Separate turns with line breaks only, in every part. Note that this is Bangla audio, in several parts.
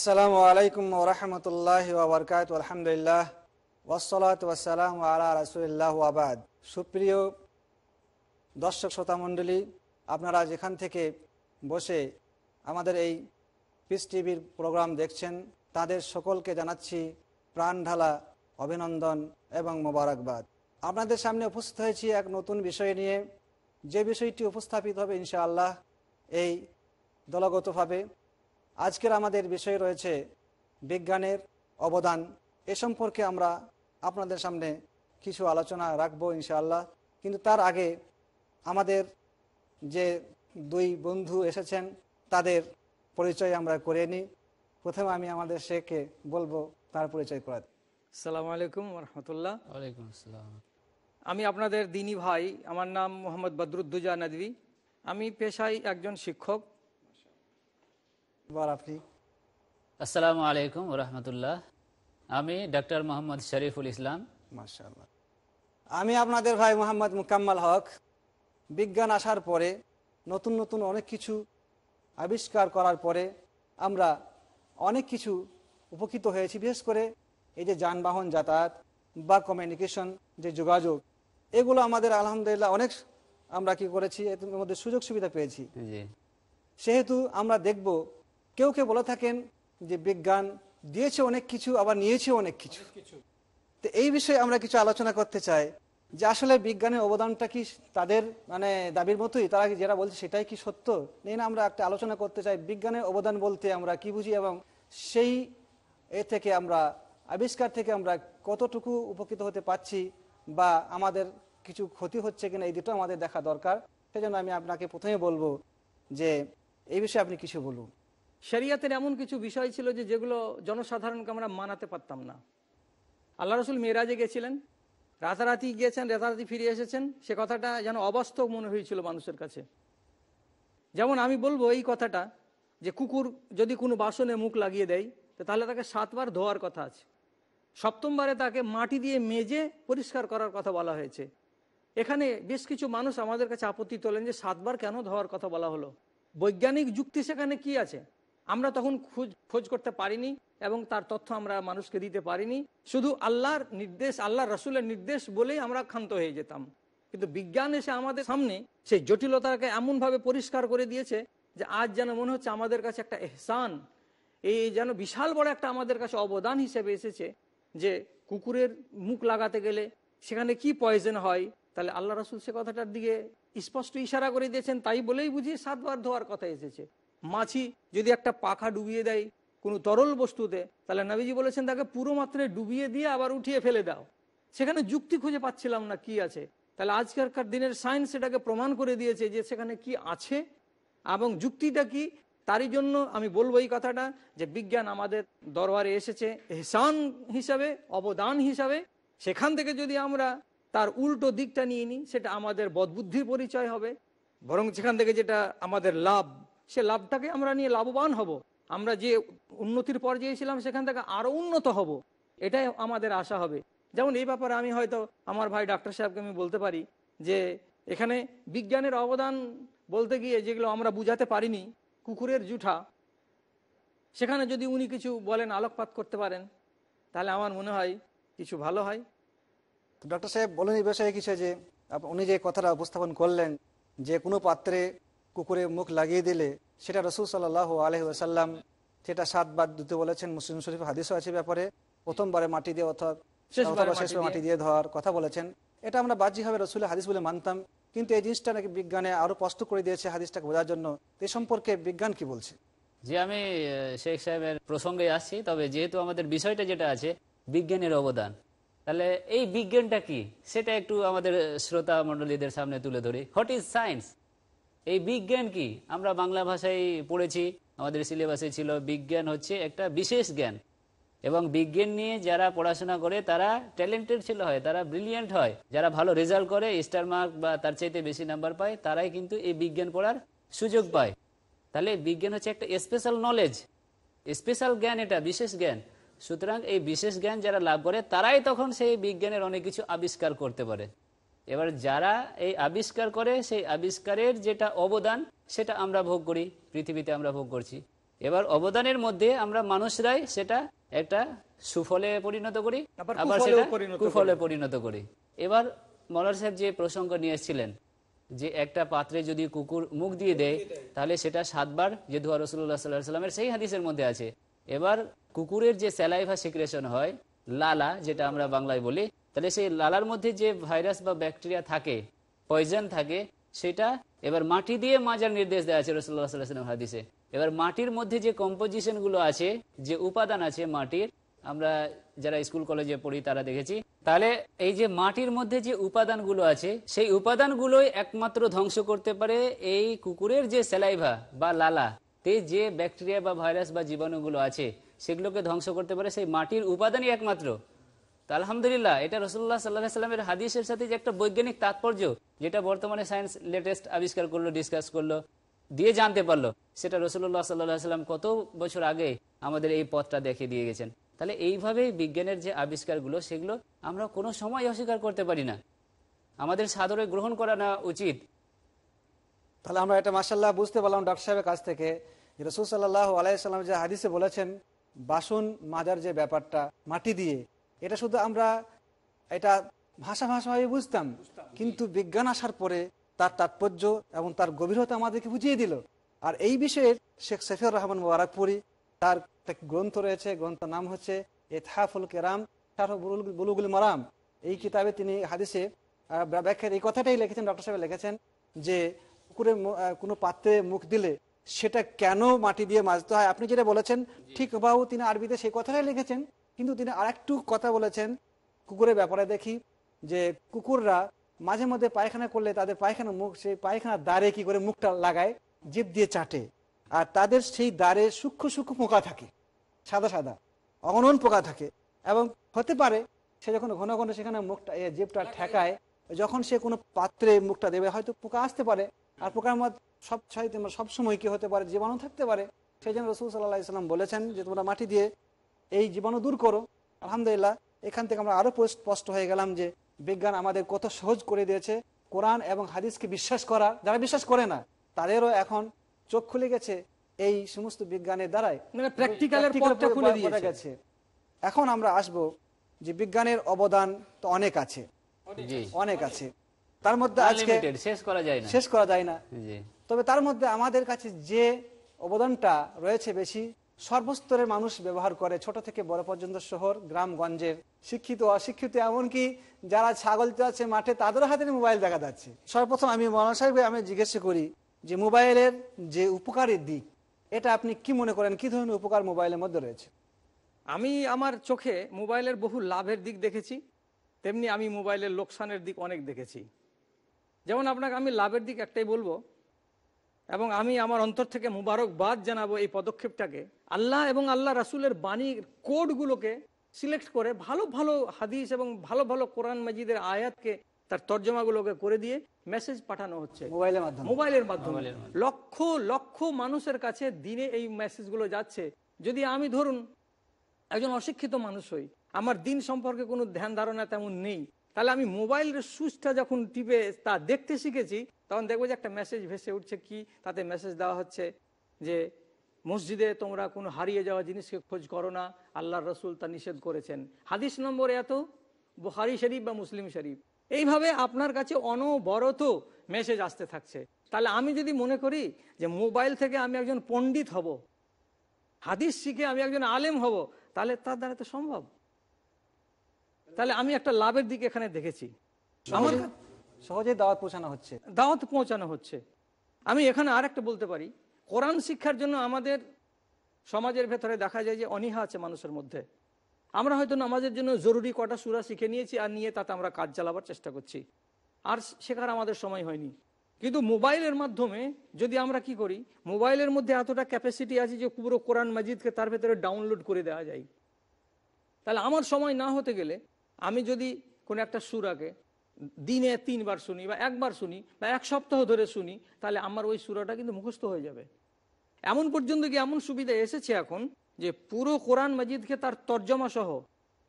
আসসালামু আলাইকুম ওরহমতুল্লাহ ওবরকাত আলহামদুলিল্লাহ ওসলাত ওসালাম আলা রাসুলিল্লাহ আবাদ সুপ্রিয় দর্শক শ্রোতামণ্ডলী আপনারা যেখান থেকে বসে আমাদের এই পিস টিভির প্রোগ্রাম দেখছেন তাদের সকলকে জানাচ্ছি প্রাণঢালা অভিনন্দন এবং মোবারকবাদ আপনাদের সামনে উপস্থিত হয়েছি এক নতুন বিষয় নিয়ে যে বিষয়টি উপস্থাপিত হবে ইনশাআল্লাহ এই দলগতভাবে আজকের আমাদের বিষয় রয়েছে বিজ্ঞানের অবদান এ সম্পর্কে আমরা আপনাদের সামনে কিছু আলোচনা রাখবো ইনশাআল্লাহ কিন্তু তার আগে আমাদের যে দুই বন্ধু এসেছেন তাদের পরিচয় আমরা করে নিই প্রথমে আমি আমাদের শেখকে বলবো তার পরিচয় করা
সালাম আলাইকুম রহমতুল্লাহ আমি আপনাদের দিনী ভাই আমার নাম মোহাম্মদ বদরুদ্দুজা নদী আমি পেশায় একজন শিক্ষক
আসসালামু আলাইকুম রহমতুল্লাহ আমি ডক্টর মোহাম্মদ শরীফুল ইসলাম মাশাল্লাহ আমি আপনাদের ভাই মোহাম্মদ মুকাম্মাল
হক বিজ্ঞান আসার পরে নতুন নতুন অনেক কিছু আবিষ্কার করার পরে আমরা অনেক কিছু উপকৃত হয়েছি বিশেষ করে এই যে যানবাহন যাতায়াত বা কমিউনিকেশন যে যোগাযোগ এগুলো আমাদের আলহামদুলিল্লাহ অনেক আমরা কি করেছি এর মধ্যে সুযোগ সুবিধা পেয়েছি সেহেতু আমরা দেখব কেউ কেউ বলে থাকেন যে বিজ্ঞান দিয়েছে অনেক কিছু আবার নিয়েছে অনেক কিছু তো এই বিষয়ে আমরা কিছু আলোচনা করতে চাই যে আসলে বিজ্ঞানের অবদানটা কি তাদের মানে দাবির মতোই তারা যেটা বলছে সেটাই কি সত্য নেই না আমরা একটা আলোচনা করতে চাই বিজ্ঞানের অবদান বলতে আমরা কি বুঝি এবং সেই এ থেকে আমরা আবিষ্কার থেকে আমরা কতটুকু উপকৃত হতে পাচ্ছি বা আমাদের কিছু ক্ষতি হচ্ছে কিনা এই দুটো আমাদের দেখা দরকার সেজন্য আমি আপনাকে প্রথমে বলবো যে এই বিষয়ে আপনি কিছু
বলুন শরিয়াতের এমন কিছু বিষয় ছিল যে যেগুলো জনসাধারণকে আমরা মানাতে পারতাম না আল্লাহ রসুল মেয়েরাজে গেছিলেন রাতারাতি গিয়েছেন রাতারাতি ফিরে এসেছেন সে কথাটা যেন অবাস্তব মনে হয়েছিল মানুষের কাছে যেমন আমি বলবো এই কথাটা যে কুকুর যদি কোনো বাসনে মুখ লাগিয়ে দেয় তাহলে তাকে সাতবার ধোয়ার কথা আছে সপ্তমবারে তাকে মাটি দিয়ে মেজে পরিষ্কার করার কথা বলা হয়েছে এখানে বেশ কিছু মানুষ আমাদের কাছে আপত্তি তোলেন যে সাতবার কেন ধোয়ার কথা বলা হলো বৈজ্ঞানিক যুক্তি সেখানে কি আছে আমরা তখন খোঁজ খোঁজ করতে পারিনি এবং তার তথ্য আমরা মানুষকে দিতে পারিনি শুধু আল্লাহর নির্দেশ আল্লাহ রসুলের নির্দেশ বলেই আমরা ক্ষান্ত হয়ে যেতাম কিন্তু বিজ্ঞান এসে আমাদের সামনে সেই জটিলতাকে এমনভাবে পরিষ্কার করে দিয়েছে যে আজ যেন মনে হচ্ছে আমাদের কাছে একটা এহসান এই যেন বিশাল বড় একটা আমাদের কাছে অবদান হিসেবে এসেছে যে কুকুরের মুখ লাগাতে গেলে সেখানে কি পয়জন হয় তাহলে আল্লাহ রসুল সে কথাটার দিকে স্পষ্ট ইশারা করে দিয়েছেন তাই বলেই বুঝি সাতবার ধোয়ার কথা এসেছে মাছি যদি একটা পাখা ডুবিয়ে দেয় কোনো তরল বস্তুতে তাহলে নবীজি বলেছেন তাকে পুরো মাত্রায় ডুবিয়ে দিয়ে আবার উঠিয়ে ফেলে দাও সেখানে যুক্তি খুঁজে পাচ্ছিলাম না কি আছে তাহলে আজকালকার দিনের সায়েন্স সেটাকে প্রমাণ করে দিয়েছে যে সেখানে কি আছে এবং যুক্তিটা কি তারই জন্য আমি বলবো এই কথাটা যে বিজ্ঞান আমাদের দরবারে এসেছে হেসান হিসাবে অবদান হিসাবে সেখান থেকে যদি আমরা তার উল্টো দিকটা নিয়ে নিই সেটা আমাদের বদবুদ্ধির পরিচয় হবে বরং সেখান থেকে যেটা আমাদের লাভ সে লাভটাকে আমরা নিয়ে লাভবান হব আমরা যে উন্নতির পর্যায়ে ছিলাম সেখান থেকে আরও উন্নত হব এটাই আমাদের আশা হবে যেমন এই ব্যাপারে আমি হয়তো আমার ভাই ডাক্তার সাহেবকে আমি বলতে পারি যে এখানে বিজ্ঞানের অবদান বলতে গিয়ে যেগুলো আমরা বুঝাতে পারিনি কুকুরের জুঠা সেখানে যদি উনি কিছু বলেন আলোকপাত করতে পারেন তাহলে আমার মনে হয় কিছু ভালো হয় ডক্টর সাহেব বলেন এই বিষয়ে কিছু যে উনি যে
কথাটা উপস্থাপন করলেন যে কোনো পাত্রে কুকুরে মুখ লাগিয়ে দিলে সেটা রসুল সাল্লাহ আলহি আসাল্লাম সেটা সাতবার দিতে বলেছেন মুসলিম শরীফ হাদিসও আছে ব্যাপারে প্রথমবারে মাটি দিয়ে অর্থাৎ
অথবা মাটি
দিয়ে ধর কথা বলেছেন এটা আমরা বাহ্যিকভাবে রসুল হাদিস বলে মানতাম কিন্তু এই জিনিসটা নাকি বিজ্ঞানে আরো স্পষ্ট করে দিয়েছে হাদিসটাকে বোঝার জন্য এ সম্পর্কে বিজ্ঞান কি বলছে
যে আমি শেখ সাহেবের প্রসঙ্গে আসছি তবে যেহেতু আমাদের বিষয়টা যেটা আছে বিজ্ঞানের অবদান তাহলে এই বিজ্ঞানটা কি সেটা একটু আমাদের শ্রোতা মণ্ডলীদের সামনে তুলে ধরি হোয়াট ইজ সায়েন্স এই বিজ্ঞান কি আমরা বাংলা ভাষায় পড়েছি আমাদের সিলেবাসে ছিল বিজ্ঞান হচ্ছে একটা বিশেষ জ্ঞান এবং বিজ্ঞান নিয়ে যারা পড়াশোনা করে তারা ট্যালেন্টেড ছিল হয় তারা ব্রিলিয়েন্ট হয় যারা ভালো রেজাল্ট করে স্টার মার্ক বা তার চাইতে বেশি নাম্বার পায় তারাই কিন্তু এই বিজ্ঞান পড়ার সুযোগ পায় তাহলে বিজ্ঞান হচ্ছে একটা স্পেশাল নলেজ স্পেশাল জ্ঞান এটা বিশেষ জ্ঞান সুতরাং এই বিশেষ জ্ঞান যারা লাভ করে তারাই তখন সেই বিজ্ঞানের অনেক কিছু আবিষ্কার করতে পারে এবার যারা এই আবিষ্কার করে সেই আবিষ্কারের যেটা অবদান সেটা আমরা ভোগ করি পৃথিবীতে আমরা ভোগ করছি এবার অবদানের মধ্যে আমরা মানুষরাই সেটা একটা সুফলে পরিণত করি আবার কুফলে পরিণত করি এবার মলার সাহেব যে প্রসঙ্গ নিয়ে এসেছিলেন যে একটা পাত্রে যদি কুকুর মুখ দিয়ে দেয় তাহলে সেটা সাতবার যে ধোয়া রসুল্লাহ সাল্লাহ সাল্লামের সেই হাদিসের মধ্যে আছে এবার কুকুরের যে স্যালাইভা সিক্রেশন হয় লালা যেটা আমরা বাংলায় বলি তাহলে সেই লালার মধ্যে যে ভাইরাস বা ব্যাকটেরিয়া থাকে পয়জন থাকে সেটা এবার মাটি দিয়ে মাজার নির্দেশ দেওয়া আছে রসুল্লাহ সাল্লাহ হাদিসে এবার মাটির মধ্যে যে কম্পোজিশনগুলো আছে যে উপাদান আছে মাটির আমরা যারা স্কুল কলেজে পড়ি তারা দেখেছি তাহলে এই যে মাটির মধ্যে যে উপাদানগুলো আছে সেই উপাদানগুলোই একমাত্র ধ্বংস করতে পারে এই কুকুরের যে স্যালাইভা বা লালা তে যে ব্যাকটেরিয়া বা ভাইরাস বা জীবাণুগুলো আছে সেগুলোকে ধ্বংস করতে পারে সেই মাটির উপাদানই একমাত্র তো আলহামদুলিল্লাহ এটা রসুল্লাহ সাল্লাহ সাল্লামের হাদিসের সাথে যে একটা বৈজ্ঞানিক তাৎপর্য যেটা বর্তমানে সায়েন্স লেটেস্ট আবিষ্কার করলো ডিসকাস করলো দিয়ে জানতে পারলো সেটা রসুল্লাহ সাল্লাহ সাল্লাম কত বছর আগে আমাদের এই পথটা দেখে দিয়ে গেছেন তাহলে এইভাবেই বিজ্ঞানের যে আবিষ্কারগুলো সেগুলো আমরা কোনো সময় অস্বীকার করতে পারি না আমাদের সাদরে গ্রহণ করা না উচিত তাহলে আমরা এটা মাসাল্লাহ বুঝতে পারলাম ডাক্তার সাহেবের কাছ থেকে
রসুল সাল্লাহ আলাইসাল্লাম যে হাদিসে বলেছেন বাসন মাজার যে ব্যাপারটা মাটি দিয়ে এটা শুধু আমরা এটা ভাষা ভাষাভাবে বুঝতাম কিন্তু বিজ্ঞান আসার পরে তার তাৎপর্য এবং তার গভীরতা আমাদেরকে বুঝিয়ে দিল আর এই বিষয়ে শেখ সফিউর রহমান মারাকপুরি তার গ্রন্থ রয়েছে গ্রন্থের নাম হচ্ছে এথাফুল কেরাম বুলুগুল মারাম এই কিতাবে তিনি হাদিসে ব্যাখ্যার এই কথাটাই লিখেছেন ডক্টর সাহেব লিখেছেন যে পুকুরে কোনো পাত্রে মুখ দিলে সেটা কেন মাটি দিয়ে মাজতে হয় আপনি যেটা বলেছেন ঠিক বাবু তিনি আরবিতে সেই কথাটাই লিখেছেন কিন্তু তিনি আরেকটু কথা বলেছেন কুকুরের ব্যাপারে দেখি যে কুকুররা মাঝে মধ্যে পায়খানা করলে তাদের পায়খানা মুখ সেই পায়খানা দ্বারে কি করে মুখটা লাগায় জিপ দিয়ে চাটে আর তাদের সেই দ্বারে সূক্ষ্ম সূক্ষ্ম পোকা থাকে সাদা সাদা অগণন পোকা থাকে এবং হতে পারে সে যখন ঘন ঘন সেখানে মুখটা জিপটা ঠেকায় যখন সে কোনো পাত্রে মুখটা দেবে হয়তো পোকা আসতে পারে আর পোকার মত সব সময় কি হতে পারে জীবাণু থাকতে পারে সেই জন্য রসুল সাল্লাহ ইসলাম বলেছেন যে তোমরা মাটি দিয়ে এই জীবাণু দূর করো আলহামদুলিল্লাহ এখান থেকে আমরা আরও স্পষ্ট হয়ে গেলাম যে বিজ্ঞান আমাদের কত সহজ করে দিয়েছে কোরআন এবং হাদিসকে বিশ্বাস করা যারা বিশ্বাস করে না তাদেরও এখন চোখ খুলে গেছে এই সমস্ত বিজ্ঞানের দ্বারাই মানে গেছে এখন আমরা আসব যে বিজ্ঞানের অবদান তো অনেক আছে অনেক আছে তার মধ্যে আজকে
শেষ করা যায় শেষ
করা যায় না তবে তার মধ্যে আমাদের কাছে যে অবদানটা রয়েছে বেশি সর্বস্তরের মানুষ ব্যবহার করে ছোট থেকে বড় পর্যন্ত শহর গ্রামগঞ্জের শিক্ষিত অশিক্ষিত এমনকি যারা ছাগল চাচ্ছে মাঠে তাদের হাতে মোবাইল দেখা যাচ্ছে সর্বপ্রথম আমি মৌলানা সাহেবকে আমি জিজ্ঞেস করি যে মোবাইলের যে উপকারের দিক এটা
আপনি কি মনে করেন কি ধরনের উপকার মোবাইলের মধ্যে রয়েছে আমি আমার চোখে মোবাইলের বহু লাভের দিক দেখেছি তেমনি আমি মোবাইলের লোকসানের দিক অনেক দেখেছি যেমন আপনাকে আমি লাভের দিক একটাই বলবো এবং আমি আমার অন্তর থেকে মুবারকবাদ জানাবো এই পদক্ষেপটাকে আল্লাহ এবং আল্লাহ রাসুলের বাণীর কোডগুলোকে সিলেক্ট করে ভালো ভালো হাদিস এবং ভালো ভালো কোরআন মজিদের আয়াতকে তার তর্জমাগুলোকে করে দিয়ে মেসেজ পাঠানো হচ্ছে মোবাইলের মাধ্যমে মোবাইলের মাধ্যমে লক্ষ লক্ষ মানুষের কাছে দিনে এই মেসেজগুলো যাচ্ছে যদি আমি ধরুন একজন অশিক্ষিত মানুষ হই আমার দিন সম্পর্কে কোনো ধ্যান ধারণা তেমন নেই তাহলে আমি মোবাইলের সুইচটা যখন টিপে তা দেখতে শিখেছি তখন দেখবো যে একটা মেসেজ ভেসে উঠছে কি তাতে মেসেজ দেওয়া হচ্ছে যে মসজিদে তোমরা কোনো হারিয়ে যাওয়া জিনিসকে খোঁজ করো না আল্লাহর রসুল তা নিষেধ করেছেন হাদিস নম্বর এত বুহারি শরীফ বা মুসলিম শরীফ এইভাবে আপনার কাছে অনবরত মেসেজ আসতে থাকছে তাহলে আমি যদি মনে করি যে মোবাইল থেকে আমি একজন পণ্ডিত হব হাদিস শিখে আমি একজন আলেম হব তাহলে তার দ্বারা তো সম্ভব তাহলে আমি একটা লাভের দিকে এখানে দেখেছি আমার সহজে দাওয়াত পৌঁছানো হচ্ছে দাওয়াত পৌঁছানো হচ্ছে আমি এখানে আর একটা বলতে পারি কোরআন শিক্ষার জন্য আমাদের সমাজের ভেতরে দেখা যায় যে অনীহা আছে মানুষের মধ্যে আমরা হয়তো নামাজের জন্য জরুরি কটা সুরা শিখে নিয়েছি আর নিয়ে তাতে আমরা কাজ চালাবার চেষ্টা করছি আর শেখার আমাদের সময় হয়নি কিন্তু মোবাইলের মাধ্যমে যদি আমরা কি করি মোবাইলের মধ্যে এতটা ক্যাপাসিটি আছে যে পুরো কোরআন মাজিদকে তার ভেতরে ডাউনলোড করে দেওয়া যায় তাহলে আমার সময় না হতে গেলে আমি যদি কোনো একটা সুরাকে দিনে তিনবার শুনি বা একবার শুনি বা এক সপ্তাহ ধরে শুনি তাহলে আমার ওই সুরাটা কিন্তু মুখস্থ হয়ে যাবে এমন পর্যন্ত কি এমন সুবিধা এসেছে এখন যে পুরো কোরআন মজিদকে তার তর্জমা সহ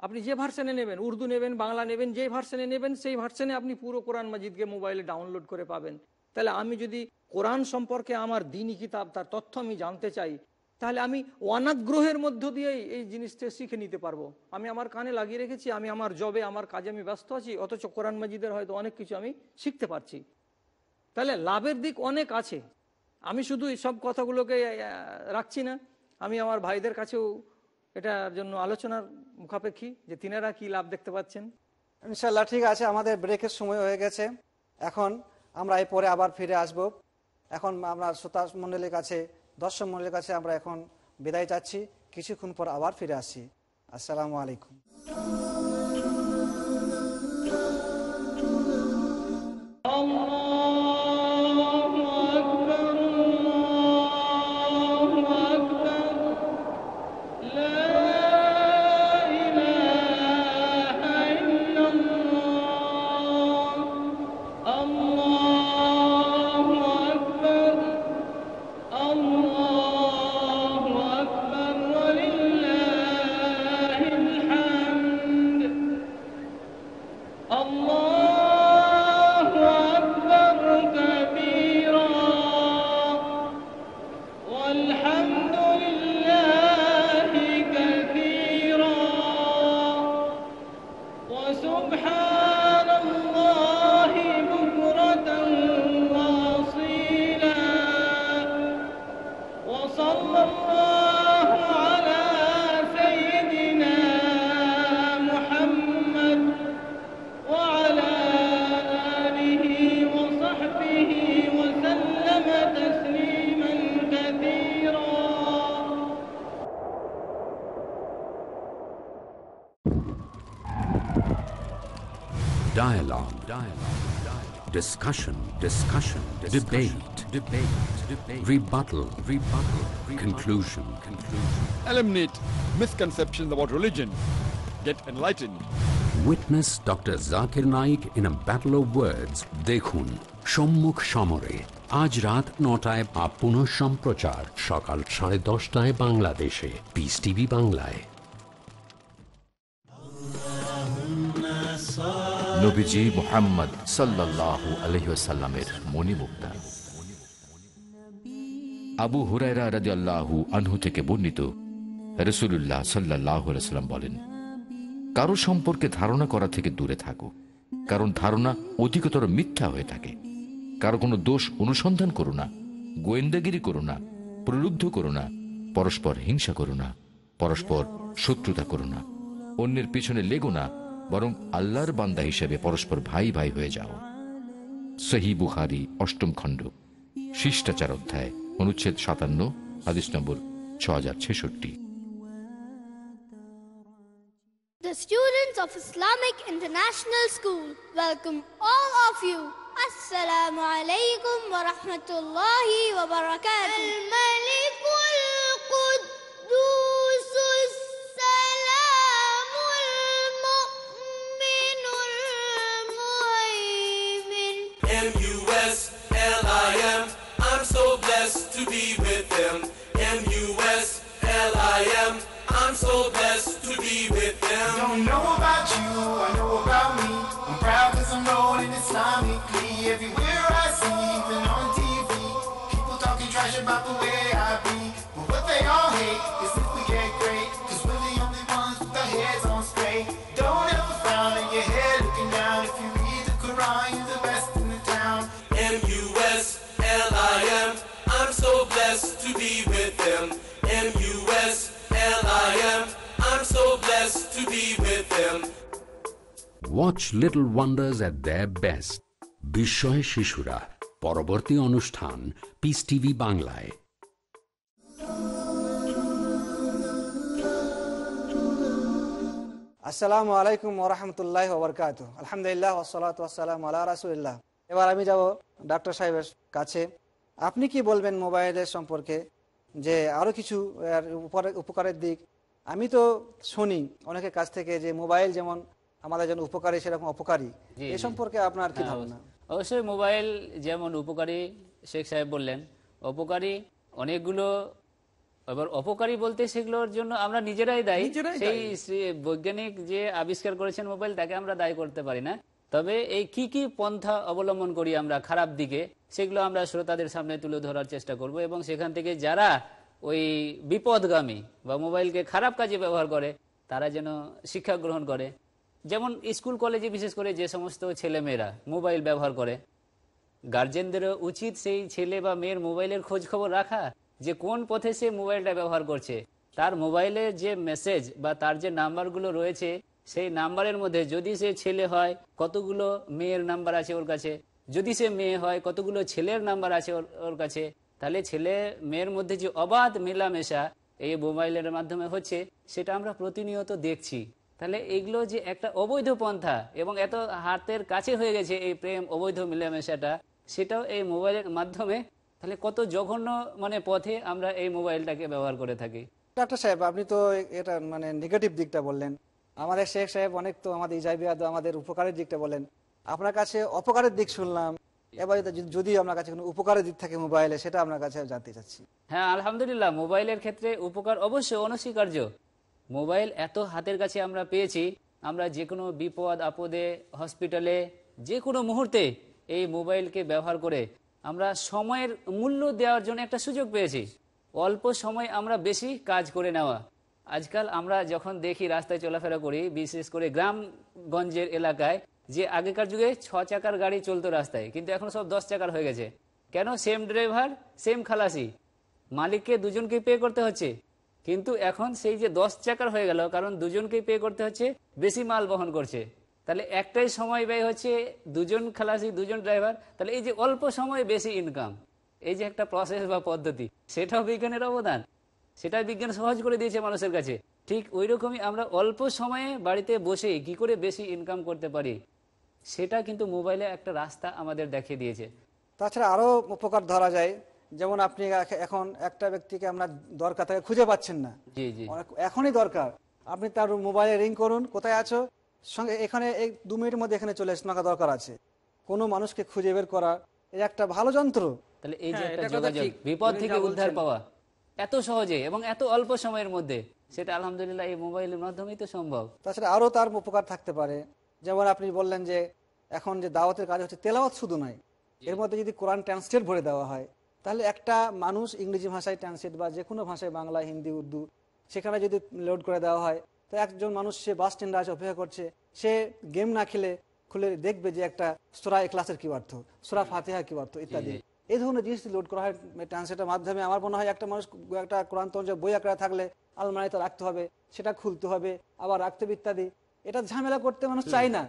আপনি যে ভার্সনে নেবেন উর্দু নেবেন বাংলা নেবেন যে ভার্সনে নেবেন সেই ভার্সনে আপনি পুরো কোরআন মজিদকে মোবাইলে ডাউনলোড করে পাবেন তাহলে আমি যদি কোরআন সম্পর্কে আমার দিনই কিতাব তার তথ্য আমি জানতে চাই তাহলে আমি অনাগ্রহের মধ্য দিয়েই এই জিনিসটা শিখে নিতে পারবো আমি আমার কানে লাগিয়ে রেখেছি আমি আমার জবে আমার কাজে আমি ব্যস্ত আছি অথচ কোরআন মাজিদের হয়তো অনেক কিছু আমি শিখতে পারছি তাহলে লাভের দিক অনেক আছে আমি শুধু সব কথাগুলোকে রাখছি না আমি আমার ভাইদের কাছেও এটার জন্য আলোচনার মুখাপেক্ষী যে তিনারা কি লাভ দেখতে পাচ্ছেন
ইনশাল্লাহ ঠিক আছে আমাদের ব্রেকের সময় হয়ে গেছে এখন আমরা এই পরে আবার ফিরে আসব এখন আমরা শ্রোতা মণ্ডলের কাছে দর্শক মন্ডলের কাছে আমরা এখন বিদায় চাচ্ছি কিছুক্ষণ পর আবার ফিরে আসি আসসালামু আলাইকুম
discussion, discussion, discussion debate, debate, debate, rebuttal, rebuttal, rebuttal conclusion, conclusion, eliminate misconceptions about religion, get enlightened. Witness Dr. Zakir Naik in a battle of words. Dekhun, সম্মুখ সমরে আজ রাত নটায় আপ সম্প্রচার সকাল সাড়ে দশটায় বাংলাদেশে Peace TV বাংলায় নবীজি মোহাম্মদ সাল্লাহ আলহিসাল্লামের মণিমুক্তা আবু হুরায়রা রাজি আল্লাহু আনহু থেকে বর্ণিত রসুল্লাহ সাল্লাহ সাল্লাম বলেন কারো সম্পর্কে ধারণা করা থেকে দূরে থাকো কারণ ধারণা অধিকতর মিথ্যা হয়ে থাকে কারো কোনো দোষ অনুসন্ধান করো না গোয়েন্দাগিরি করো না প্রলুব্ধ করো না পরস্পর হিংসা করো না পরস্পর শত্রুতা করো না অন্যের পিছনে লেগো না বরং আল্লাহর বান্দা হিসেবে পরস্পর ভাই ভাই হয়ে যাও সহি বুখারি অষ্টম খণ্ড শিষ্টাচার অধ্যায় অনুচ্ছেদ সাতান্ন আদিস নম্বর ছ হাজার ছেষট্টি
The students of Islamic International School welcome all of you. Assalamu alaikum wa rahmatullahi wa barakatuh.
M U S L I M. I'm so blessed to be with them. M U S L I M. I'm so blessed to be with them. Don't know
about you, I know about me. I'm proud cause I'm known in Islamically. Everywhere
I see, even on TV, people talking trash about the way.
Watch little wonders at the best বিস্ময় শিশুরা পরবর্তী অনুষ্ঠান পিস টিভি বাংলায়
আসসালামু আলাইকুম ওরহামতুল্লাহ ওবরকাত আলহামদুলিল্লাহ ওসলাত ওসালাম আল্লাহ রাসুল্লাহ এবার আমি যাব ডাক্তার সাহেবের কাছে আপনি কি বলবেন মোবাইলের সম্পর্কে যে আরও কিছু উপকারের দিক আমি তো শুনি অনেকের কাছ থেকে যে মোবাইল যেমন
আমাদের জন্য উপকারী সেরকম অপকারী এ সম্পর্কে আপনার কি হ্যাঁ, ধারণা অবশ্যই মোবাইল যেমন উপকারী শেখ সাহেব বললেন অপকারী অনেকগুলো এবার অপকারী বলতে সেগুলোর জন্য আমরা নিজেরাই দায়ী সেই বৈজ্ঞানিক যে আবিষ্কার করেছেন মোবাইল তাকে আমরা দায়ী করতে পারি না তবে এই কি কি পন্থা অবলম্বন করি আমরা খারাপ দিকে সেগুলো আমরা শ্রোতাদের সামনে তুলে ধরার চেষ্টা করব এবং সেখান থেকে যারা ওই বিপদগামী বা মোবাইলকে খারাপ কাজে ব্যবহার করে তারা যেন শিক্ষা গ্রহণ করে যেমন স্কুল কলেজে বিশেষ করে যে সমস্ত ছেলেমেয়েরা মোবাইল ব্যবহার করে গার্জেনদেরও উচিত সেই ছেলে বা মেয়ের মোবাইলের খোঁজ খবর রাখা যে কোন পথে সে মোবাইলটা ব্যবহার করছে তার মোবাইলের যে মেসেজ বা তার যে নাম্বারগুলো রয়েছে সেই নাম্বারের মধ্যে যদি সে ছেলে হয় কতগুলো মেয়ের নাম্বার আছে ওর কাছে যদি সে মেয়ে হয় কতগুলো ছেলের নাম্বার আছে ওর কাছে তাহলে ছেলে মেয়ের মধ্যে যে অবাধ মেলামেশা এই মোবাইলের মাধ্যমে হচ্ছে সেটা আমরা প্রতিনিয়ত দেখছি তাহলে এগুলো যে একটা অবৈধ পন্থা এবং এত হাতের কাছে হয়ে গেছে এই প্রেম অবৈধ মিলামেশাটা সেটাও এই মোবাইলের মাধ্যমে তাহলে কত জঘন্য মানে পথে আমরা এই মোবাইলটাকে ব্যবহার করে থাকি
ডাক্তার সাহেব আপনি তো এটা মানে নেগেটিভ দিকটা বললেন আমাদের শেখ সাহেব অনেক তো আমাদের ইজাইবিয়াদ আমাদের উপকারের দিকটা বলেন আপনার কাছে অপকারের দিক শুনলাম এবার আপনার কাছে কোনো উপকারের দিক থাকে মোবাইলে সেটা আপনার কাছে জানতে চাচ্ছি
হ্যাঁ আলহামদুলিল্লাহ মোবাইলের ক্ষেত্রে উপকার অবশ্যই অনস্বীকার্য মোবাইল এত হাতের কাছে আমরা পেয়েছি আমরা যে কোনো বিপদ আপদে হসপিটালে যে কোনো মুহূর্তে এই মোবাইলকে ব্যবহার করে আমরা সময়ের মূল্য দেওয়ার জন্য একটা সুযোগ পেয়েছি অল্প সময় আমরা বেশি কাজ করে নেওয়া আজকাল আমরা যখন দেখি রাস্তায় চলাফেরা করি বিশেষ করে গ্রামগঞ্জের এলাকায় যে আগেকার যুগে ছ চাকার গাড়ি চলতো রাস্তায় কিন্তু এখন সব দশ চাকার হয়ে গেছে কেন সেম ড্রাইভার সেম খালাসি মালিককে দুজনকে পে করতে হচ্ছে কিন্তু এখন সেই যে দশ চাকার হয়ে গেল কারণ দুজনকেই পে করতে হচ্ছে বেশি মাল বহন করছে তাহলে একটাই সময় ব্যয় হচ্ছে দুজন খালাসি দুজন ড্রাইভার তাহলে এই যে অল্প সময়ে বেশি ইনকাম এই যে একটা প্রসেস বা পদ্ধতি সেটাও বিজ্ঞানের অবদান সেটা বিজ্ঞান সহজ করে দিয়েছে মানুষের কাছে ঠিক ওই রকমই আমরা অল্প সময়ে বাড়িতে বসে কি করে বেশি ইনকাম করতে পারি সেটা কিন্তু মোবাইলে একটা রাস্তা আমাদের দেখিয়ে দিয়েছে তাছাড়া আরও উপকার ধরা যায় যেমন আপনি এখন একটা ব্যক্তিকে আপনার দরকার
তাকে খুঁজে পাচ্ছেন না এখনই দরকার আপনি তার মোবাইলে রিং করুন কোথায় আছো সঙ্গে এখানে এই দু মিনিটের মধ্যে এখানে চলে আসতে থাকা দরকার আছে কোনো মানুষকে খুঁজে বের করা এটা একটা ভালো যন্ত্র
তাহলে এই যে হ্যাঁ, একটা যোগাযোগ বিপদ থেকে উদ্ধার পাওয়া এত সহজে এবং এত অল্প সময়ের মধ্যে সেটা আলহামদুলিল্লাহ এই মোবাইলের মাধ্যমেই তো সম্ভব তাছাড়া আরও তার উপকার
থাকতে পারে যেমন আপনি বললেন যে এখন যে দাওয়াতের কাজ হচ্ছে তেলাওয়াত শুধু নয় এর মধ্যে যদি কোরআন ট্রান্সলেট ভরে দেওয়া হয় তাহলে একটা মানুষ ইংরেজি ভাষায় ট্রান্সলেট বা যে কোনো ভাষায় বাংলা হিন্দি উর্দু সেখানে যদি লোড করে দেওয়া হয় তো একজন মানুষ সে বাস স্ট্যান্ডে আছে অপেক্ষা করছে সে গেম না খেলে খুলে দেখবে যে একটা সোরা ক্লাসের কি অর্থ সোরা ফাতেহা কি অর্থ ইত্যাদি এই ধরনের জিনিস লোড করা হয় ট্রান্সলেটের মাধ্যমে আমার মনে হয় একটা মানুষ একটা ক্রান্ত বই আঁকড়া থাকলে আলমারিতে রাখতে হবে সেটা খুলতে হবে আবার রাখতে হবে ইত্যাদি এটা ঝামেলা করতে মানুষ চাই না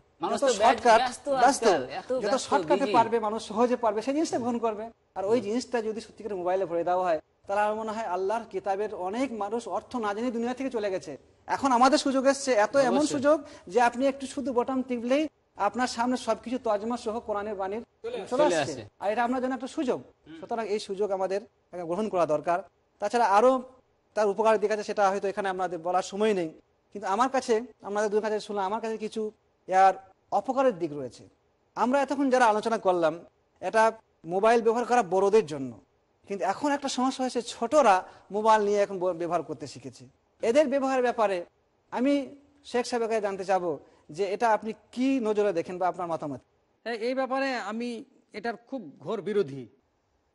যত শর্টকাটে পারবে মানুষ সহজে পারবে সেই জিনিসটা গ্রহণ করবে আর ওই জিনিসটা যদি সত্যিকার মোবাইলে ভরে দেওয়া হয় তাহলে আমার মনে হয় আল্লাহর কিতাবের অনেক মানুষ অর্থ না জেনে দুনিয়া থেকে চলে গেছে এখন আমাদের সুযোগ এসছে এত এমন সুযোগ যে আপনি একটু শুধু বটাম টিপলেই আপনার সামনে সবকিছু তজমা সহ কোরআনের বাণীর চলে আসছে আর এটা আপনার জন্য একটা সুযোগ সুতরাং এই সুযোগ আমাদের গ্রহণ করা দরকার তাছাড়া আরো তার উপকার দিক আছে সেটা হয়তো এখানে আমাদের বলার সময় নেই কিন্তু আমার কাছে আমাদের দুই কাছে শুনলাম আমার কাছে কিছু এর অপকারের দিক রয়েছে আমরা এতক্ষণ যারা আলোচনা করলাম এটা মোবাইল ব্যবহার করা বড়দের জন্য কিন্তু এখন একটা সমস্যা হয়েছে ছোটরা মোবাইল নিয়ে এখন ব্যবহার করতে শিখেছে এদের ব্যবহারের ব্যাপারে আমি শেখ সাহেবের জানতে চাবো যে এটা আপনি কি নজরে দেখেন বা আপনার মতামত
হ্যাঁ, এই ব্যাপারে আমি এটার খুব ঘোর বিরোধী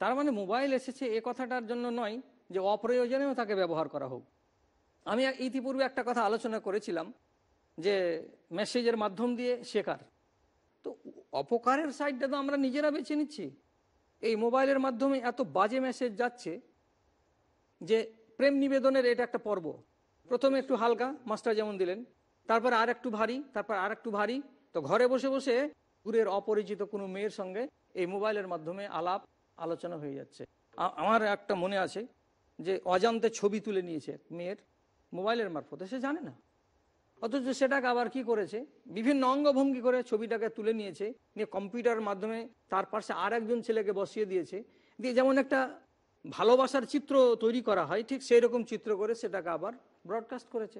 তার মানে মোবাইল এসেছে এ কথাটার জন্য নয় যে অপ্রয়োজনেও তাকে ব্যবহার করা হোক আমি ইতিপূর্বে একটা কথা আলোচনা করেছিলাম যে মেসেজের মাধ্যম দিয়ে শেখার তো অপকারের সাইডটা তো আমরা নিজেরা বেছে নিচ্ছি এই মোবাইলের মাধ্যমে এত বাজে মেসেজ যাচ্ছে যে প্রেম নিবেদনের এটা একটা পর্ব প্রথমে একটু হালকা মাস্টার যেমন দিলেন তারপর আর একটু ভারী তারপর আর একটু ভারী তো ঘরে বসে বসে দূরের অপরিচিত কোনো মেয়ের সঙ্গে এই মোবাইলের মাধ্যমে আলাপ আলোচনা হয়ে যাচ্ছে আমার একটা মনে আছে যে অজান্তে ছবি তুলে নিয়েছে মেয়ের মোবাইলের মারফতে সে জানে না অথচ সেটাকে আবার কি করেছে বিভিন্ন অঙ্গভঙ্গি করে ছবিটাকে তুলে নিয়েছে নিয়ে কম্পিউটার মাধ্যমে তার পাশে আর একজন ছেলেকে বসিয়ে দিয়েছে দিয়ে যেমন একটা ভালোবাসার চিত্র তৈরি করা হয় ঠিক সেই রকম চিত্র করে সেটাকে আবার ব্রডকাস্ট করেছে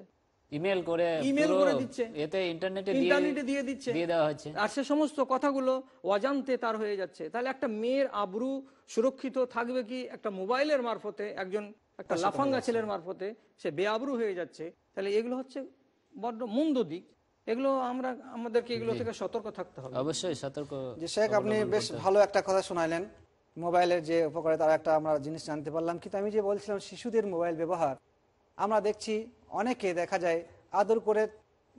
ইমেল করে ইমেল করে দিচ্ছে এতে ইন্টারনেটে ইন্টারনেটে দিয়ে দিচ্ছে দিয়ে দেওয়া হচ্ছে আর সে সমস্ত কথাগুলো অজান্তে তার হয়ে যাচ্ছে তাহলে একটা মেয়ের আবরু সুরক্ষিত থাকবে কি একটা মোবাইলের মারফতে একজন একটা আচ্ছা, লাফাঙ্গা ছেলের মারফতে সে বেআবরু হয়ে যাচ্ছে তাহলে এগুলো হচ্ছে বড্ড মন্দ দিক এগুলো আমরা আমাদেরকে এগুলো থেকে সতর্ক থাকতে হবে অবশ্যই সতর্ক যে শেখ আপনি বেশ ভালো
একটা কথা শোনাইলেন মোবাইলের যে উপকারে তার একটা আমরা জিনিস জানতে পারলাম কিন্তু আমি যে বলছিলাম শিশুদের মোবাইল ব্যবহার আমরা দেখছি অনেকে দেখা যায় আদর করে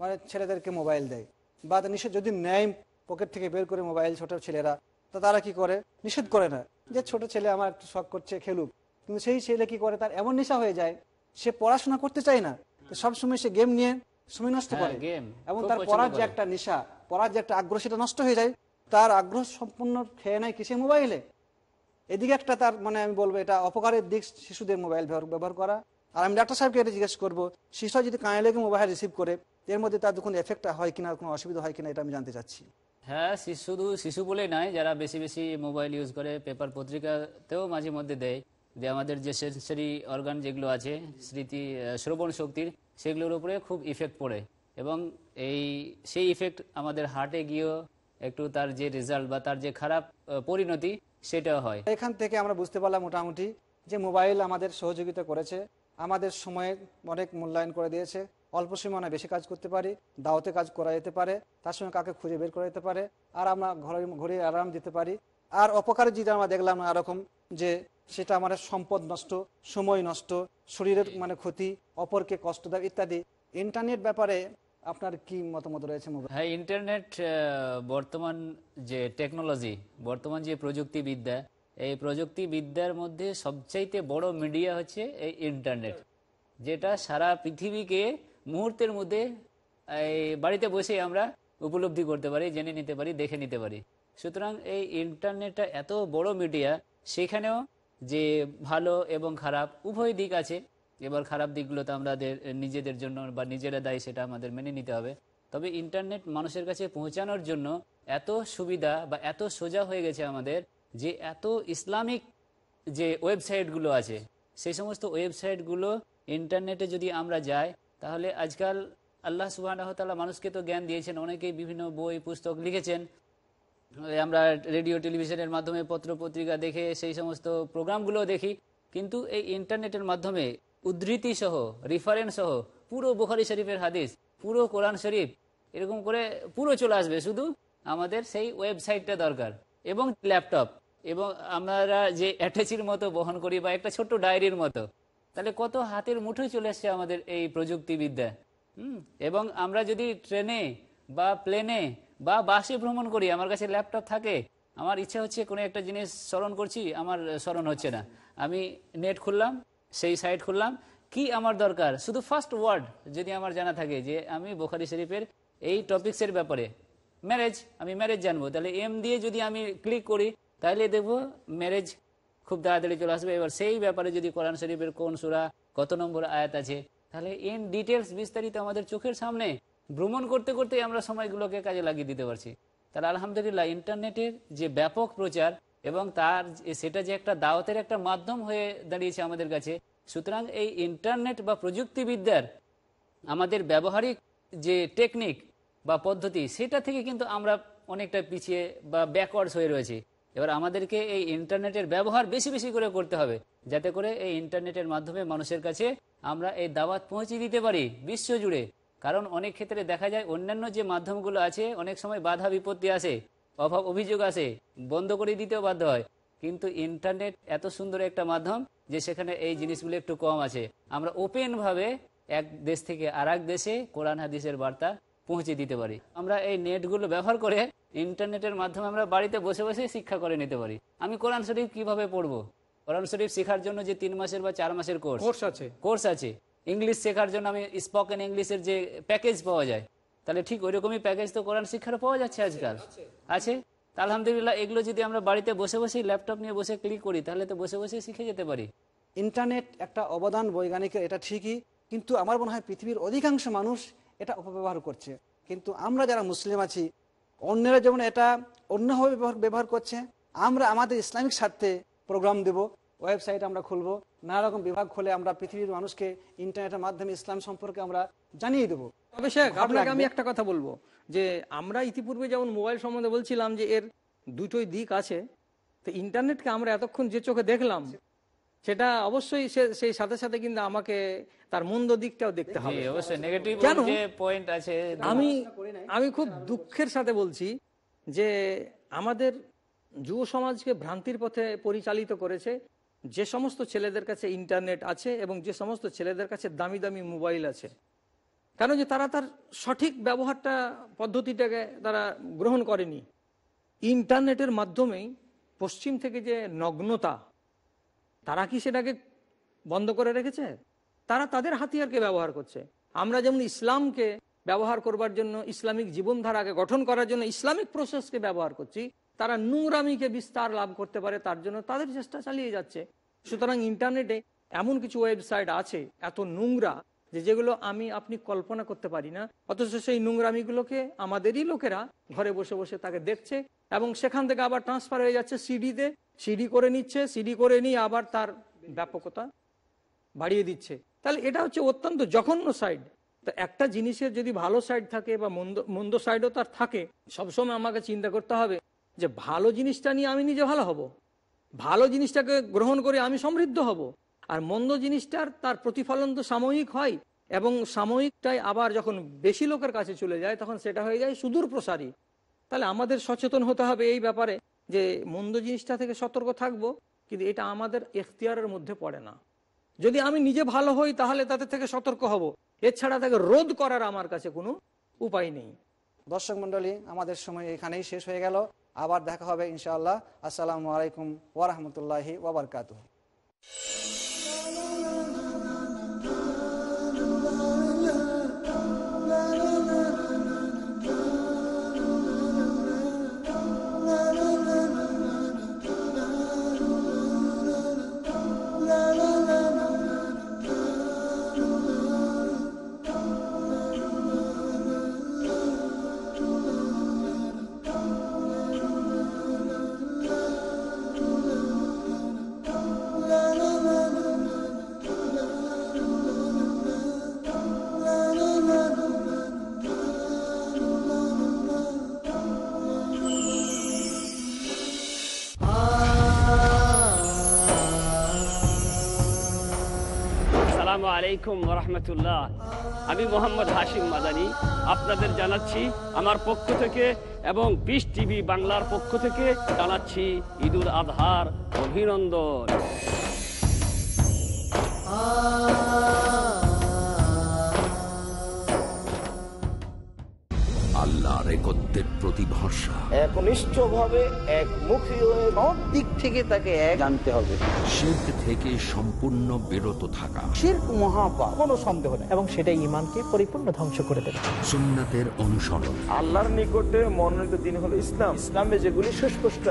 মানে ছেলেদেরকে মোবাইল দেয় বা নিষেধ যদি নেয় পকেট থেকে বের করে মোবাইল ছোট ছেলেরা তো তারা কি করে নিষেধ করে না যে ছোট ছেলে আমার একটু শখ করছে খেলুক কিন্তু সেই ছেলে কি করে তার এমন নেশা হয়ে যায় সে পড়াশোনা করতে চায় না সব সময় সে গেম নিয়ে সময় নষ্ট হ্যাঁ, করে এবং তার পড়ার যে একটা নেশা পড়ার যে একটা আগ্রহ সেটা নষ্ট হয়ে যায় তার আগ্রহ সম্পূর্ণ খেয়ে নেয় কিসে মোবাইলে এদিকে একটা তার মানে আমি বলবো এটা অপকারের দিক শিশুদের মোবাইল ব্যবহার করা আর আমি ডাক্তার সাহেবকে এটা জিজ্ঞেস করবো শিশু যদি কানে লেগে মোবাইল রিসিভ করে এর মধ্যে তার যখন এফেক্টটা হয় কিনা কোনো অসুবিধা হয় কিনা এটা আমি জানতে চাচ্ছি
হ্যাঁ শিশু শুধু শিশু বলেই নাই যারা বেশি বেশি মোবাইল ইউজ করে পেপার পত্রিকাতেও মাঝে মধ্যে দেয় যে আমাদের যে সেন্সারি অর্গান যেগুলো আছে স্মৃতি শ্রবণ শক্তির সেগুলোর উপরে খুব ইফেক্ট পড়ে এবং এই সেই ইফেক্ট আমাদের হার্টে গিয়েও একটু তার যে রেজাল্ট বা তার যে খারাপ পরিণতি সেটা হয়
এখান থেকে আমরা বুঝতে পারলাম মোটামুটি যে মোবাইল আমাদের সহযোগিতা করেছে আমাদের সময়ে অনেক মূল্যায়ন করে দিয়েছে অল্প সময় বেশি কাজ করতে পারি দাওতে কাজ করা যেতে পারে তার সঙ্গে কাকে খুঁজে বের করা যেতে পারে আর আমরা ঘরে ঘুরে আরাম দিতে পারি আর অপকারের যেটা আমরা দেখলাম এরকম যে সেটা আমার সম্পদ নষ্ট সময় নষ্ট শরীরের মানে ক্ষতি অপরকে কষ্ট দেয় ইত্যাদি ইন্টারনেট ব্যাপারে আপনার কি মতামত রয়েছে
হ্যাঁ ইন্টারনেট বর্তমান যে টেকনোলজি বর্তমান যে প্রযুক্তিবিদ্যা এই প্রযুক্তিবিদ্যার মধ্যে সবচাইতে বড় মিডিয়া হচ্ছে এই ইন্টারনেট যেটা সারা পৃথিবীকে মুহূর্তের মধ্যে এই বাড়িতে বসে আমরা উপলব্ধি করতে পারি জেনে নিতে পারি দেখে নিতে পারি সুতরাং এই ইন্টারনেটটা এত বড় মিডিয়া সেখানেও যে ভালো এবং খারাপ উভয় দিক আছে এবার খারাপ দিকগুলো তো আমাদের নিজেদের জন্য বা নিজেরা দায়ী সেটা আমাদের মেনে নিতে হবে তবে ইন্টারনেট মানুষের কাছে পৌঁছানোর জন্য এত সুবিধা বা এত সোজা হয়ে গেছে আমাদের যে এত ইসলামিক যে ওয়েবসাইটগুলো আছে সেই সমস্ত ওয়েবসাইটগুলো ইন্টারনেটে যদি আমরা যাই তাহলে আজকাল আল্লাহ সুবাহ মানুষকে তো জ্ঞান দিয়েছেন অনেকেই বিভিন্ন বই পুস্তক লিখেছেন আমরা রেডিও টেলিভিশনের মাধ্যমে পত্র পত্রিকা দেখে সেই সমস্ত প্রোগ্রামগুলো দেখি কিন্তু এই ইন্টারনেটের মাধ্যমে উদ্ধৃতি সহ রেফারেন্স সহ পুরো বুখারি শরীফের হাদিস পুরো কোরআন শরীফ এরকম করে পুরো চলে আসবে শুধু আমাদের সেই ওয়েবসাইটটা দরকার এবং ল্যাপটপ এবং আমরা যে অ্যাটাচির মতো বহন করি বা একটা ছোট্ট ডায়েরির মতো তাহলে কত হাতের মুঠো চলে আসছে আমাদের এই প্রযুক্তিবিদ্যা হুম এবং আমরা যদি ট্রেনে বা প্লেনে বা বাসে ভ্রমণ করি আমার কাছে ল্যাপটপ থাকে আমার ইচ্ছা হচ্ছে কোনো একটা জিনিস স্মরণ করছি আমার স্মরণ হচ্ছে না আমি নেট খুললাম সেই সাইট খুললাম কি আমার দরকার শুধু ফার্স্ট ওয়ার্ড যদি আমার জানা থাকে যে আমি বোখারি শরীফের এই টপিক্সের ব্যাপারে ম্যারেজ আমি ম্যারেজ জানবো তাহলে এম দিয়ে যদি আমি ক্লিক করি তাহলে দেখবো ম্যারেজ খুব তাড়াতাড়ি চলে আসবে এবার সেই ব্যাপারে যদি কোরআন শরীফের কোন সুরা কত নম্বর আয়াত আছে তাহলে এন ডিটেলস বিস্তারিত আমাদের চোখের সামনে ভ্রমণ করতে করতে আমরা সময়গুলোকে কাজে লাগিয়ে দিতে পারছি তাহলে আলহামদুলিল্লাহ ইন্টারনেটের যে ব্যাপক প্রচার এবং তার সেটা যে একটা দাওয়াতের একটা মাধ্যম হয়ে দাঁড়িয়েছে আমাদের কাছে সুতরাং এই ইন্টারনেট বা প্রযুক্তিবিদ্যার আমাদের ব্যবহারিক যে টেকনিক বা পদ্ধতি সেটা থেকে কিন্তু আমরা অনেকটা পিছিয়ে বা ব্যাকওয়ার্ডস হয়ে রয়েছি এবার আমাদেরকে এই ইন্টারনেটের ব্যবহার বেশি বেশি করে করতে হবে যাতে করে এই ইন্টারনেটের মাধ্যমে মানুষের কাছে আমরা এই দাওয়াত পৌঁছে দিতে পারি বিশ্বজুড়ে কারণ অনেক ক্ষেত্রে দেখা যায় অন্যান্য যে মাধ্যমগুলো আছে অনেক সময় বাধা বিপত্তি আসে অভাব অভিযোগ আসে বন্ধ করে দিতেও বাধ্য হয় কিন্তু ইন্টারনেট এত সুন্দর একটা মাধ্যম যে সেখানে এই জিনিসগুলো একটু কম আছে আমরা ওপেনভাবে এক দেশ থেকে আর দেশে কোরআন হাদিসের বার্তা পৌঁছে দিতে পারি আমরা এই নেটগুলো ব্যবহার করে ইন্টারনেটের মাধ্যমে আমরা বাড়িতে বসে বসে শিক্ষা করে নিতে পারি আমি কোরআন শরীফ কিভাবে পড়বো কোরআন শরীফ শেখার জন্য যে তিন মাসের বা চার মাসের কোর্স আছে কোর্স আছে ইংলিশ শেখার জন্য আমি স্পোকেন ইংলিশের যে প্যাকেজ পাওয়া যায় তাহলে ঠিক ওইরকমই প্যাকেজ তো কোরআন শিক্ষার পাওয়া যাচ্ছে আজকাল আছে আলহামদুলিল্লাহ এগুলো যদি আমরা বাড়িতে বসে বসেই ল্যাপটপ নিয়ে বসে ক্লিক করি তাহলে তো বসে বসে শিখে যেতে পারি ইন্টারনেট একটা অবদান বৈজ্ঞানিকের
এটা ঠিকই কিন্তু আমার মনে হয় পৃথিবীর অধিকাংশ মানুষ এটা অপব্যবহার করছে কিন্তু আমরা যারা মুসলিম আছি অন্যরা যেমন এটা অন্যভাবে ব্যবহার করছে আমরা আমাদের ইসলামিক স্বার্থে প্রোগ্রাম দেব ওয়েবসাইট আমরা খুলবো নানা রকম বিভাগ খুলে আমরা পৃথিবীর মানুষকে
ইন্টারনেটের মাধ্যমে ইসলাম সম্পর্কে আমরা জানিয়ে দেবো তবে শেখ আপনাকে আমি একটা কথা বলবো যে আমরা ইতিপূর্বে যেমন মোবাইল সম্বন্ধে বলছিলাম যে এর দুটোই দিক আছে তো ইন্টারনেটকে আমরা এতক্ষণ যে চোখে দেখলাম সেটা অবশ্যই সেই সাথে সাথে কিন্তু আমাকে তার মন্দ দিকটাও দেখতে হবে আমি আমি খুব দুঃখের সাথে বলছি যে আমাদের যুব সমাজকে ভ্রান্তির পথে পরিচালিত করেছে যে সমস্ত ছেলেদের কাছে ইন্টারনেট আছে এবং যে সমস্ত ছেলেদের কাছে দামি দামি মোবাইল আছে কেন যে তারা তার সঠিক ব্যবহারটা পদ্ধতিটাকে তারা গ্রহণ করেনি ইন্টারনেটের মাধ্যমেই পশ্চিম থেকে যে নগ্নতা তারা কি সেটাকে বন্ধ করে রেখেছে তারা তাদের হাতিয়ারকে ব্যবহার করছে আমরা যেমন ইসলামকে ব্যবহার করবার জন্য ইসলামিক জীবনধারাকে গঠন করার জন্য ইসলামিক প্রসেসকে ব্যবহার করছি তারা নোংরামিকে বিস্তার লাভ করতে পারে তার জন্য তাদের চেষ্টা চালিয়ে যাচ্ছে সুতরাং ইন্টারনেটে এমন কিছু ওয়েবসাইট আছে এত নোংরা যে যেগুলো আমি আপনি কল্পনা করতে পারি না অথচ সেই নোংরামিগুলোকে আমাদেরই লোকেরা ঘরে বসে বসে তাকে দেখছে এবং সেখান থেকে আবার ট্রান্সফার হয়ে যাচ্ছে সিডিতে সিডি করে নিচ্ছে সিডি করে নিয়ে আবার তার ব্যাপকতা বাড়িয়ে দিচ্ছে তাহলে এটা হচ্ছে অত্যন্ত জঘন্য সাইড তো একটা জিনিসের যদি ভালো সাইড থাকে বা মন্দ মন্দ সাইডও তার থাকে সবসময় আমাকে চিন্তা করতে হবে যে ভালো জিনিসটা নিয়ে আমি নিজে ভালো হব ভালো জিনিসটাকে গ্রহণ করে আমি সমৃদ্ধ হব আর মন্দ জিনিসটার তার প্রতিফলন তো সাময়িক হয় এবং সাময়িকটাই আবার যখন বেশি লোকের কাছে চলে যায় তখন সেটা হয়ে যায় সুদূর প্রসারী তাহলে আমাদের সচেতন হতে হবে এই ব্যাপারে যে মন্দ জিনিসটা থেকে সতর্ক থাকব কিন্তু এটা আমাদের এখতিয়ারের মধ্যে পড়ে না যদি আমি নিজে ভালো হই তাহলে তাদের থেকে সতর্ক হব এছাড়া তাকে রোধ করার আমার কাছে কোনো উপায় নেই
দর্শক মন্ডলী আমাদের সময় এখানেই শেষ হয়ে গেল আবার দেখা হবে ইনশাআল্লাহ আসসালামু আলাইকুম ওরহমতুল্লাহি ওবরকাতু
আলাইকুম রহমতুল্লাহ আমি মোহাম্মদ হাশিম মাদানি আপনাদের জানাচ্ছি আমার পক্ষ থেকে এবং বিশ টিভি বাংলার পক্ষ থেকে জানাচ্ছি ঈদুল আধার অভিনন্দন
সত্যের প্রতি
দিক থেকে তাকে এক
হবে থেকে সম্পূর্ণ থাকা সন্দেহ এবং পরিপূর্ণ ধ্বংস করে দেবে অনুসরণ
আল্লাহর নিকটে মনোনীত দিন হলো ইসলাম যেগুলি সুস্পষ্ট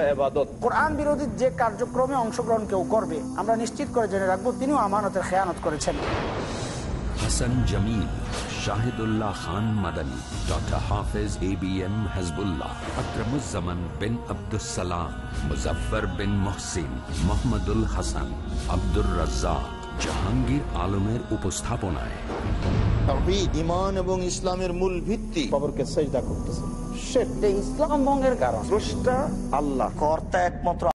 কোরআন বিরোধী যে
কার্যক্রমে অংশগ্রহণ কেউ করবে আমরা নিশ্চিত করে জেনে রাখবো তিনিও আমানতের খেয়ানত করেছেন
শাহিদুল্লাহ খান Madani doctor Hafez A B M Hasbullah bin Abdussalam bin Mohammadul Hasan Abdur Razzak Jahangir আলমের উপস্থাপনায় এবং ইসলামের মূল ভিত্তি খবরকে
ইসলাম কারণ আল্লাহ কর্তা একমাত্র